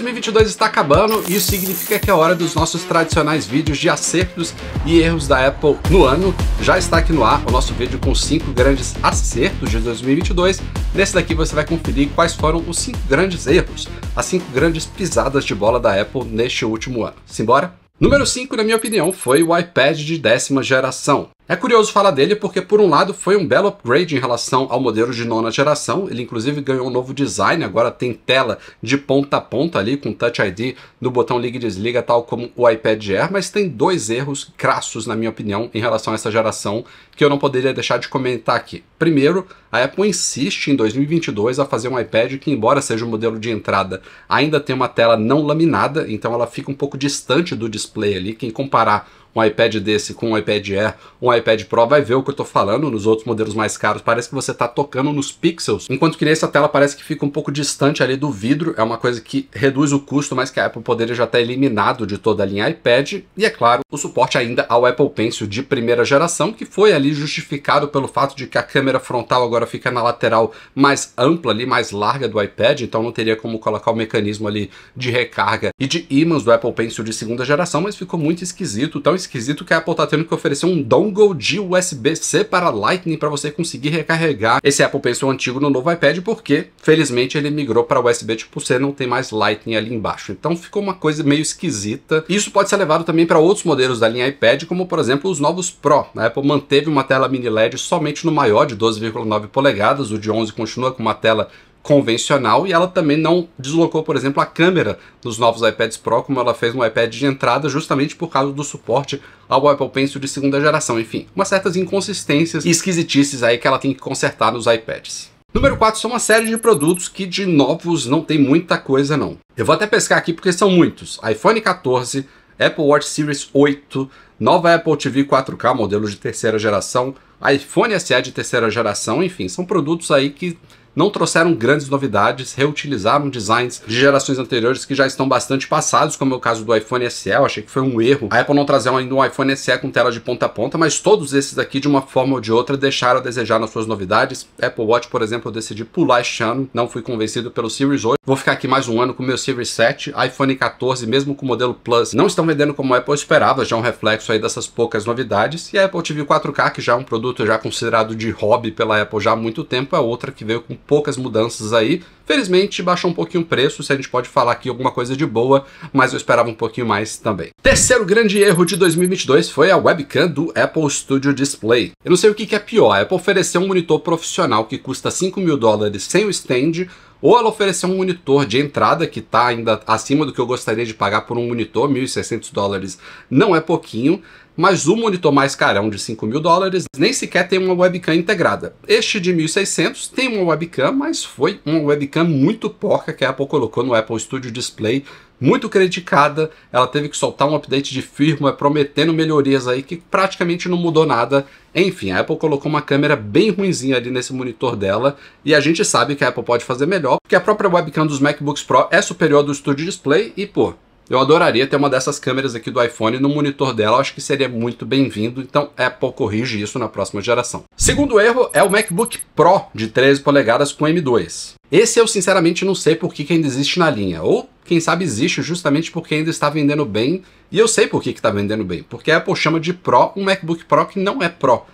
2022 está acabando e isso significa que é hora dos nossos tradicionais vídeos de acertos e erros da Apple no ano. Já está aqui no ar o nosso vídeo com 5 grandes acertos de 2022. Nesse daqui você vai conferir quais foram os 5 grandes erros, as 5 grandes pisadas de bola da Apple neste último ano. Simbora? Número 5, na minha opinião, foi o iPad de décima geração. É curioso falar dele porque, por um lado, foi um belo upgrade em relação ao modelo de nona geração. Ele, inclusive, ganhou um novo design. Agora tem tela de ponta a ponta ali, com Touch ID no botão liga e desliga, tal como o iPad Air. Mas tem dois erros crassos, na minha opinião, em relação a essa geração, que eu não poderia deixar de comentar aqui. Primeiro, a Apple insiste em 2022 a fazer um iPad que, embora seja um modelo de entrada, ainda tem uma tela não laminada, então ela fica um pouco distante do display ali. Quem comparar um iPad desse com um iPad Air, um iPad Pro, vai ver o que eu tô falando. Nos outros modelos mais caros, parece que você tá tocando nos pixels, enquanto que nessa tela parece que fica um pouco distante ali do vidro. É uma coisa que reduz o custo, mas que a Apple poderia já ter eliminado de toda a linha iPad. E é claro, o suporte ainda ao Apple Pencil de primeira geração, que foi ali justificado pelo fato de que a câmera frontal agora fica na lateral mais ampla ali, mais larga do iPad, então não teria como colocar o mecanismo ali de recarga e de ímãs do Apple Pencil de segunda geração, mas ficou muito esquisito, Então esquisito que a Apple está tendo que oferecer um dongle de USB-C para Lightning para você conseguir recarregar esse Apple Pencil antigo no novo iPad, porque felizmente ele migrou para USB tipo C, não tem mais Lightning ali embaixo. Então ficou uma coisa meio esquisita. Isso pode ser levado também para outros modelos da linha iPad, como por exemplo os novos Pro. A Apple manteve uma tela mini LED somente no maior de 12,9 polegadas, o de 11 continua com uma tela convencional e ela também não deslocou, por exemplo, a câmera dos novos iPads Pro, como ela fez no iPad de entrada, justamente por causa do suporte ao Apple Pencil de segunda geração. Enfim, umas certas inconsistências e esquisitices aí que ela tem que consertar nos iPads. Número 4 são uma série de produtos que de novos não tem muita coisa não. Eu vou até pescar aqui porque são muitos. iPhone 14, Apple Watch Series 8, nova Apple TV 4K, modelo de terceira geração, iPhone SE de terceira geração, enfim, são produtos aí que não trouxeram grandes novidades, reutilizaram designs de gerações anteriores que já estão bastante passados, como é o caso do iPhone SE, eu achei que foi um erro. A Apple não trazer ainda um iPhone SE com tela de ponta a ponta, mas todos esses aqui, de uma forma ou de outra, deixaram a desejar nas suas novidades. Apple Watch, por exemplo, eu decidi pular este ano, não fui convencido pelo Series 8. Vou ficar aqui mais um ano com o meu Series 7, iPhone 14, mesmo com o modelo Plus, não estão vendendo como a Apple esperava, já é um reflexo aí dessas poucas novidades. E a Apple TV 4K, que já é um produto já considerado de hobby pela Apple já há muito tempo, é outra que veio com poucas mudanças aí. Felizmente, baixou um pouquinho o preço, se a gente pode falar aqui alguma coisa de boa, mas eu esperava um pouquinho mais também. Terceiro grande erro de 2022 foi a webcam do Apple Studio Display. Eu não sei o que é pior, a Apple ofereceu um monitor profissional que custa 5 mil dólares sem o stand, ou ela oferecer um monitor de entrada que está ainda acima do que eu gostaria de pagar por um monitor, 1.600 dólares não é pouquinho, mas o monitor mais carão de 5 mil dólares nem sequer tem uma webcam integrada. Este de 1.600 tem uma webcam, mas foi uma webcam muito porca que a Apple colocou no Apple Studio Display, muito criticada. Ela teve que soltar um update de firmware prometendo melhorias aí que praticamente não mudou nada. Enfim, a Apple colocou uma câmera bem ruimzinha ali nesse monitor dela e a gente sabe que a Apple pode fazer melhor, porque a própria webcam dos MacBooks Pro é superior ao do Studio Display e, pô, eu adoraria ter uma dessas câmeras aqui do iPhone no monitor dela, acho que seria muito bem-vindo, então Apple corrige isso na próxima geração. Segundo erro é o MacBook Pro de 13 polegadas com M2. Esse eu sinceramente não sei por que, que ainda existe na linha, ou quem sabe existe justamente porque ainda está vendendo bem, e eu sei por que está vendendo bem, porque a Apple chama de Pro um MacBook Pro que não é Pro.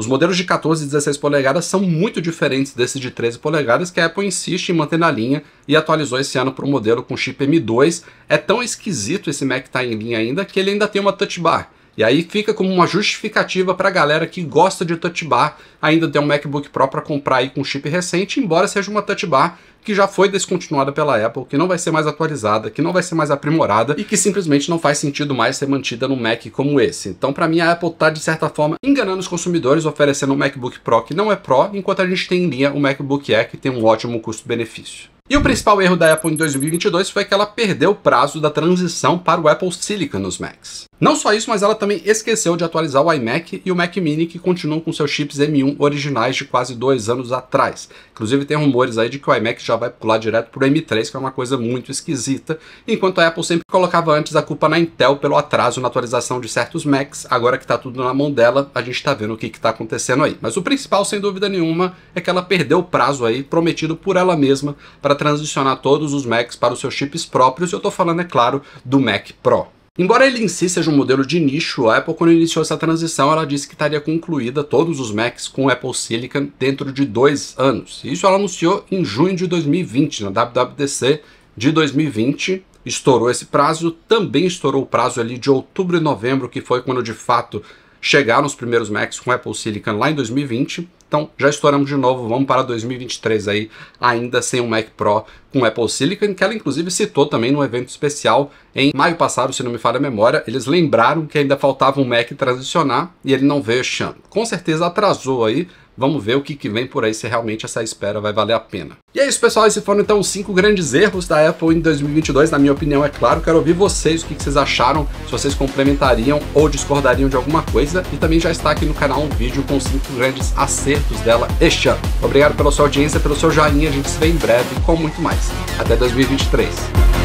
Os modelos de 14 e 16 polegadas são muito diferentes desse de 13 polegadas que a Apple insiste em manter na linha e atualizou esse ano para o modelo com chip M2. É tão esquisito esse Mac estar tá em linha ainda que ele ainda tem uma touch bar. E aí fica como uma justificativa para a galera que gosta de touch bar ainda ter um MacBook Pro para comprar aí com chip recente, embora seja uma touch bar que já foi descontinuada pela Apple, que não vai ser mais atualizada, que não vai ser mais aprimorada e que simplesmente não faz sentido mais ser mantida num Mac como esse. Então, para mim, a Apple está de certa forma enganando os consumidores, oferecendo um MacBook Pro que não é Pro, enquanto a gente tem em linha o MacBook Air que tem um ótimo custo-benefício. E o principal erro da Apple em 2022 foi que ela perdeu o prazo da transição para o Apple Silicon nos Macs. Não só isso, mas ela também esqueceu de atualizar o iMac e o Mac Mini, que continuam com seus chips M1 originais de quase dois anos atrás. Inclusive, tem rumores aí de que o iMac já vai pular direto para o M3, que é uma coisa muito esquisita, enquanto a Apple sempre colocava antes a culpa na Intel pelo atraso na atualização de certos Macs. Agora que está tudo na mão dela, a gente está vendo o que está acontecendo aí. Mas o principal, sem dúvida nenhuma, é que ela perdeu o prazo aí prometido por ela mesma para transicionar todos os Macs para os seus chips próprios, eu estou falando, é claro, do Mac Pro. Embora ele em si seja um modelo de nicho, a Apple, quando iniciou essa transição, ela disse que estaria concluída todos os Macs com Apple Silicon dentro de dois anos. Isso ela anunciou em junho de 2020, na WWDC de 2020. Estourou esse prazo, também estourou o prazo ali de outubro e novembro, que foi quando de fato chegaram os primeiros Macs com Apple Silicon lá em 2020. Então já estouramos de novo, vamos para 2023 aí, ainda sem um Mac Pro com Apple Silicon, que ela inclusive citou também no evento especial em maio passado, se não me falha a memória. Eles lembraram que ainda faltava um Mac transicionar e ele não veio chamando. Com certeza atrasou aí, Vamos ver o que, que vem por aí, se realmente essa espera vai valer a pena. E é isso, pessoal. Esses foram, então, os cinco grandes erros da Apple em 2022. Na minha opinião, é claro. Quero ouvir vocês, o que, que vocês acharam, se vocês complementariam ou discordariam de alguma coisa. E também já está aqui no canal um vídeo com os grandes acertos dela este ano. Obrigado pela sua audiência, pelo seu joinha. A gente se vê em breve com muito mais. Até 2023.